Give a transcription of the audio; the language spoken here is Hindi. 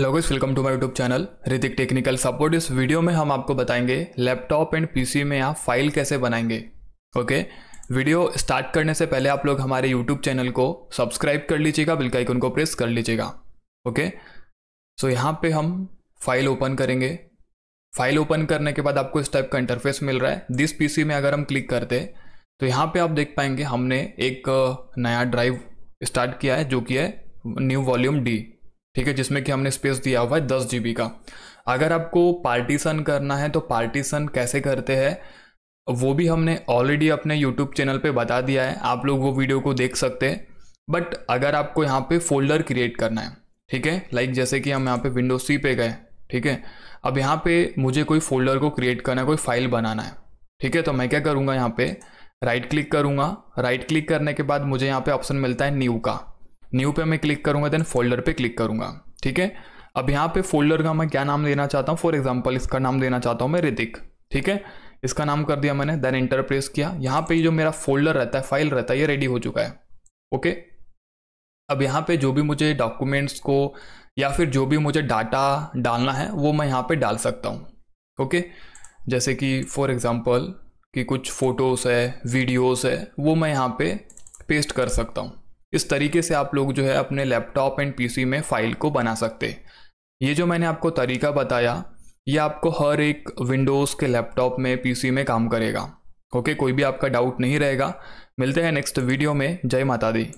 hello guys welcome to my YouTube channel Hrithik technical support इस वीडियो में हम आपको बताएंगे लैपटॉप एंड पीसी में आप फाइल कैसे बनाएंगे ओके वीडियो स्टार्ट करने से पहले आप लोग हमारे यूट्यूब चैनल को सब्सक्राइब कर लीजिएगा बिल आइकन को प्रेस कर लीजिएगा ओके सो यहाँ पे हम फाइल ओपन करेंगे फाइल ओपन करने के बाद आपको इस टाइप का इंटरफेस मिल रहा है दिस पीसी में अगर हम क्लिक करते तो यहाँ पर आप देख पाएंगे हमने एक नया ड्राइव स्टार्ट किया है जो कि है न्यू वॉल्यूम डी ठीक है जिसमें कि हमने स्पेस दिया हुआ है दस जी का अगर आपको पार्टीसन करना है तो पार्टीसन कैसे करते हैं वो भी हमने ऑलरेडी अपने यूट्यूब चैनल पे बता दिया है आप लोग वो वीडियो को देख सकते हैं बट अगर आपको यहाँ पे फोल्डर क्रिएट करना है ठीक है लाइक जैसे कि हम यहाँ पे विंडो सी पे गए ठीक है अब यहाँ पे मुझे कोई फोल्डर को क्रिएट करना है कोई फाइल बनाना है ठीक है तो मैं क्या करूँगा यहाँ पे राइट क्लिक करूँगा राइट क्लिक करने के बाद मुझे यहाँ पे ऑप्शन मिलता है न्यू का न्यू पे मैं क्लिक करूँगा देन फोल्डर पे क्लिक करूँगा ठीक है अब यहाँ पे फोल्डर का मैं क्या नाम देना चाहता हूँ फॉर एग्जाम्पल इसका नाम देना चाहता हूँ मैं ऋतिक ठीक है इसका नाम कर दिया मैंने देन इंटर प्रेस किया यहाँ पे जो मेरा फोल्डर रहता है फाइल रहता है ये रेडी हो चुका है ओके अब यहाँ पे जो भी मुझे डॉक्यूमेंट्स को या फिर जो भी मुझे डाटा डालना है वो मैं यहाँ पे डाल सकता हूँ ओके जैसे कि फॉर एग्ज़ाम्पल कि कुछ फ़ोटोज़ है वीडियोज़ है वो मैं यहाँ पे पेस्ट कर सकता हूँ इस तरीके से आप लोग जो है अपने लैपटॉप एंड पीसी में फाइल को बना सकते हैं ये जो मैंने आपको तरीका बताया ये आपको हर एक विंडोज़ के लैपटॉप में पीसी में काम करेगा ओके कोई भी आपका डाउट नहीं रहेगा मिलते हैं नेक्स्ट वीडियो में जय माता दी